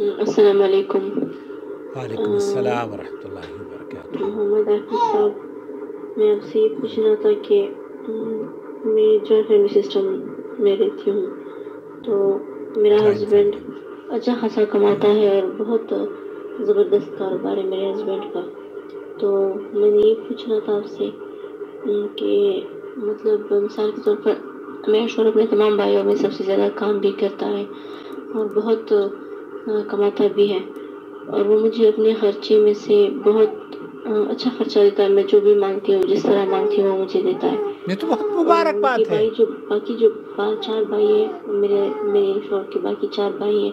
अस्सलाम वालेकुम वालेकुम अस्सलाम वरहमतुल्लाहि व बरकातहू मोहम्मद अहमद साहब मैं आपसे ये पूछना था कि मैं जो फैमिली सिस्टम में रहती हूँ तो मेरा हस्बैंड अच्छा खासा कमाता है और बहुत ज़बरदस्त कारोबार है मेरे हस्बैंड का तो मैंने ये पूछना था आपसे कि मतलब मिसाल के तौर पर मेरा शोर अपने तमाम भाइयों में सबसे ज़्यादा काम भी करता है और बहुत हाँ, कमाता भी है और वो मुझे अपने खर्चे में से बहुत अच्छा खर्चा देता है मैं जो भी मांगती हूँ जिस तरह मांगती हूँ वो मुझे देता है ये तो बहुत मुबारक बात है भाई जो बाकी जो चार भाई है मेरे मेरे शोर के बाकी चार भाई है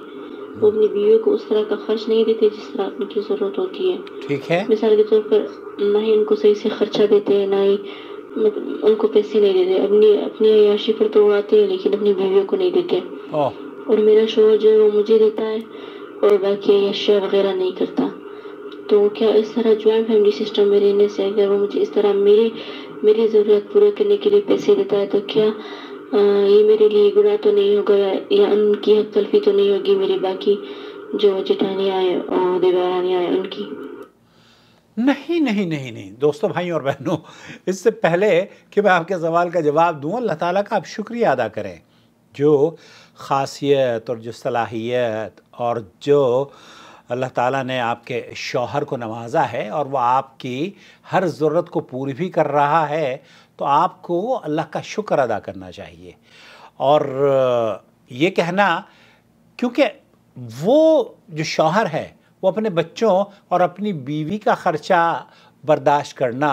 वो अपनी बीवी को उस तरह का खर्च नहीं देते जिस तरह उनकी जरूरत होती है ठीक है मिसाल के तौर पर ना ही उनको सही से खर्चा देते हैं ना ही उनको पैसे नहीं देते अपनी अपनी अयाशी पर तो उड़ाते हैं लेकिन अपनी बीवियों को नहीं देते और मेरा शोर जो है वो मुझे देता है और बाकी अशिया वगैरह नहीं करता तो क्या इस तरह ज्वाइंट फैमिली सिस्टम में रहने से अगर वो मुझे इस तरह मेरी मेरी ज़रूरत पूरा करने के लिए पैसे देता है तो क्या आ, ये मेरे लिए गुनाह तो नहीं होगा या उनकी हक तलफी तो नहीं होगी मेरी बाकी जो जेठानियाँ हैं और देवारानियाँ हैं उनकी नहीं नहीं नहीं नहीं दोस्तों भाई और बहनों इससे पहले कि मैं आपके सवाल का जवाब दूं अल्लाह ताला का आप शुक्रिया अदा करें जो खासियत और जो सलाहियत और जो अल्लाह ताला ने आपके शौहर को नवाजा है और वह आपकी हर ज़रूरत को पूरी भी कर रहा है तो आपको अल्लाह का शुक्र अदा करना चाहिए और ये कहना क्योंकि वो जो शौहर है वो अपने बच्चों और अपनी बीवी का ख़र्चा बर्दाश्त करना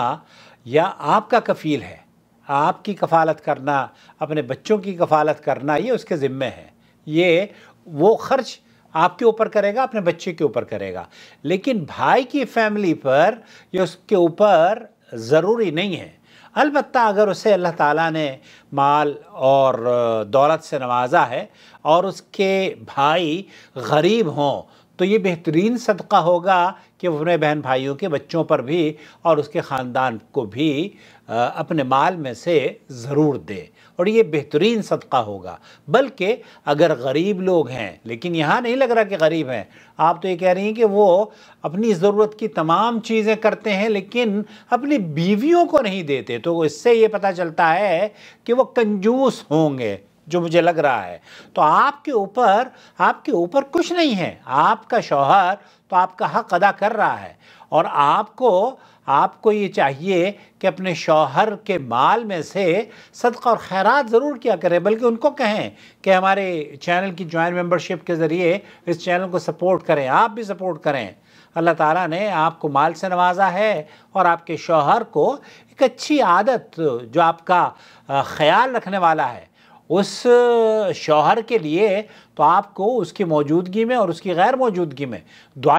या आपका कफ़ील है आपकी कफालत करना अपने बच्चों की कफालत करना ये उसके ज़िम्मे है ये वो खर्च आपके ऊपर करेगा अपने बच्चे के ऊपर करेगा लेकिन भाई की फैमिली पर ये उसके ऊपर ज़रूरी नहीं है अलबत् अगर उसे अल्लाह ताला ने माल और दौलत से नवाजा है और उसके भाई गरीब हों तो ये बेहतरीन सदका होगा कि अपने बहन भाइयों के बच्चों पर भी और उसके ख़ानदान को भी अपने माल में से ज़रूर दे और ये बेहतरीन सदका होगा बल्कि अगर गरीब लोग हैं लेकिन यहाँ नहीं लग रहा कि गरीब हैं आप तो ये कह रही हैं कि वो अपनी ज़रूरत की तमाम चीज़ें करते हैं लेकिन अपनी बीवियों को नहीं देते तो इससे ये पता चलता है कि वो कंजूस होंगे जो मुझे लग रहा है तो आपके ऊपर आपके ऊपर कुछ नहीं है आपका शौहर तो आपका हक अदा कर रहा है और आपको आपको ये चाहिए कि अपने शौहर के माल में से सदका और खैरात ज़रूर किया करें बल्कि उनको कहें कि हमारे चैनल की जॉइन मेंबरशिप के ज़रिए इस चैनल को सपोर्ट करें आप भी सपोर्ट करें अल्लाह ताला ने आपको माल से नवाजा है और आपके शौहर को एक अच्छी आदत जो आपका ख्याल रखने वाला है उस शौहर के लिए तो आपको उसकी मौजूदगी में और उसकी गैर मौजूदगी में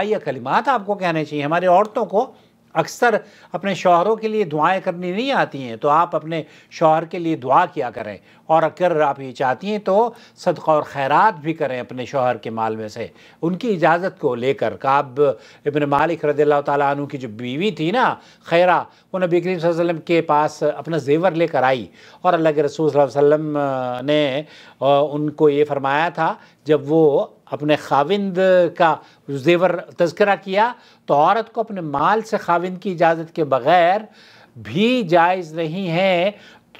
या कलिमात आपको कहने चाहिए हमारे औरतों को अक्सर अपने शोहरों के लिए दुआएं करनी नहीं आती हैं तो आप अपने शोहर के लिए दुआ किया करें और अगर आप ये चाहती हैं तो सदक़ और खैरात भी करें अपने शोहर के माल में से उनकी इजाज़त को लेकर काब इबन मालिक रदी तु की जो बीवी थी ना खैरा वो नबी करीम वसल्लम के पास अपना जेवर लेकर आई और अल्लाह के रसूल वसल्लम ने उनको ये फरमाया था जब वो अपने खाविंद का जेवर तस्करा किया तो औरत को अपने माल से खाविंद की इजाज़त के बग़ैर भी जायज़ नहीं है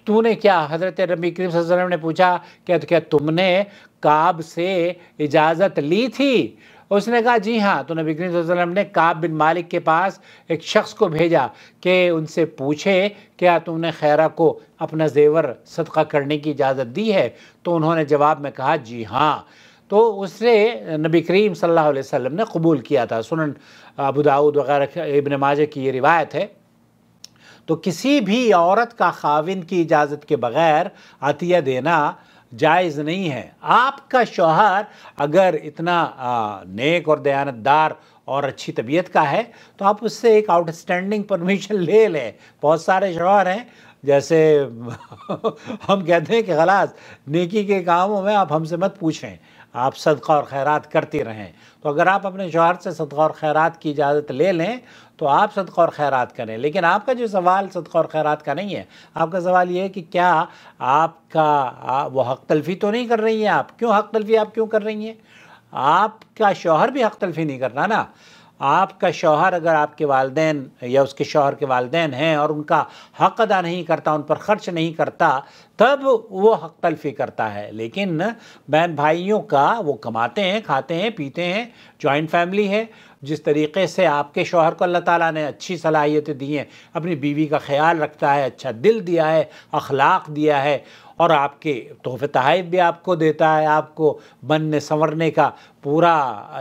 तूने क्या हज़रत रबी करीम वसल्लम ने पूछा क्या तो क्या तुमने काब से इजाज़त ली थी उसने कहा जी हाँ तो नबी करीम वसल्लम ने काब बिन मालिक के पास एक शख्स को भेजा कि उनसे पूछे क्या तुमने खैरा को अपना जेवर सदका करने की इजाज़त दी है तो उन्होंने जवाब में कहा जी हाँ तो उसने नबी करीम सल्लल्लाहु अलैहि वसल्लम ने कबूल किया था सुनन अबू दाऊद वगैरह इबन माजे की ये रिवायत है तो किसी भी औरत का खाविन की इजाज़त के बग़ैर अतिया देना जायज़ नहीं है आपका शोहर अगर इतना नेक और दयानतदार और अच्छी तबीयत का है तो आप उससे एक आउटस्टैंडिंग परमिशन ले लें बहुत सारे शोहर हैं जैसे हम कहते हैं कि खलास नेकी के कामों में आप हमसे मत पूछें आप सदका और खैरात करते रहें तो अगर आप अपने शोहर से सदका और खैरात की इजाज़त ले लें तो आप सदका और खैरात करें लेकिन आपका जो सवाल सदका और खैरात का नहीं है आपका सवाल ये है कि क्या आपका वो हक तलफी तो नहीं कर रही हैं आप क्यों हक तलफी आप क्यों कर रही हैं आपका शोहर भी हक तलफी नहीं करना ना आपका शौहर अगर आपके वालदे या उसके शौहर के वालदेन हैं और उनका हक अदा नहीं करता उन पर ख़र्च नहीं करता तब वो हक तलफी करता है लेकिन बहन भाइयों का वो कमाते हैं खाते हैं पीते हैं जॉइंट फैमिली है जिस तरीके से आपके शोहर को अल्लाह ताला ने अच्छी सलाहियतें दी हैं अपनी बीवी का ख्याल रखता है अच्छा दिल दिया है अखलाक दिया है और आपके तोहफे तहफ़ भी आपको देता है आपको बनने संवरने का पूरा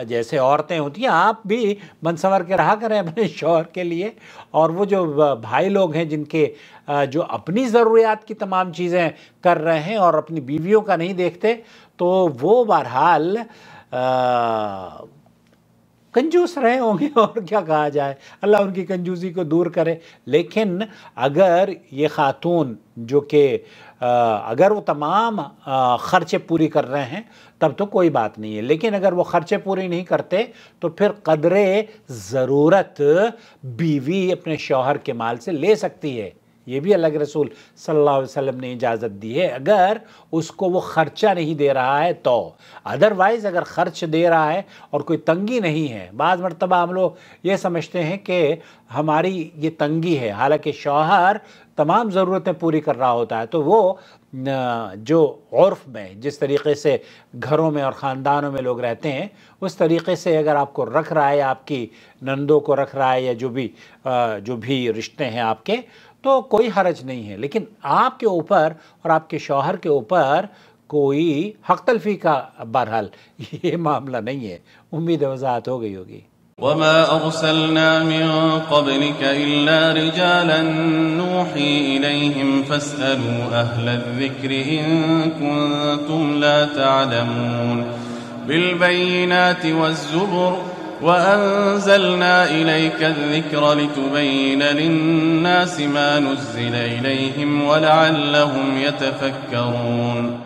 जैसे औरतें होती हैं आप भी बन संवर के रहा करें अपने शोहर के लिए और वो जो भाई लोग हैं जिनके जो अपनी ज़रूरियात की तमाम चीज़ें कर रहे हैं और अपनी बीवियों का नहीं देखते तो वो बहरहाल कंजूस रहे होंगे और क्या कहा जाए अल्लाह उनकी कंजूसी को दूर करे लेकिन अगर ये ख़ातून जो कि अगर वो तमाम ख़र्चे पूरी कर रहे हैं तब तो कोई बात नहीं है लेकिन अगर वो ख़र्चे पूरी नहीं करते तो फिर कदर ज़रूरत बीवी अपने शौहर के माल से ले सकती है ये भी अलग रसूल सल्लल्लाहु अलैहि वसल्लम ने इजाज़त दी है अगर उसको वो ख़र्चा नहीं दे रहा है तो अदरवाइज़ अगर ख़र्च दे रहा है और कोई तंगी नहीं है बाज़ मरतबा हम लोग ये समझते हैं कि हमारी ये तंगी है हालांकि शौहर तमाम ज़रूरतें पूरी कर रहा होता है तो वो जो औरफ में जिस तरीके से घरों में और ख़ानदानों में लोग रहते हैं उस तरीके से अगर आपको रख रहा है आपकी नंदों को रख रहा है या जो भी जो भी रिश्ते हैं आपके तो कोई हरज नहीं है लेकिन आपके ऊपर और आपके शौहर के ऊपर कोई हक तलफी का बहरहाल ये मामला नहीं है उम्मीद वजाहत हो गई होगी وما أرسلنا من قبلك إلا رجالا نوحي إليهم فاسألوا أهل الذكر إن كنتم لا تعلمون بالبينات والزبر وأنزلنا إليك الذكر لتبين للناس ما نزل إليهم ولعلهم يتفكرون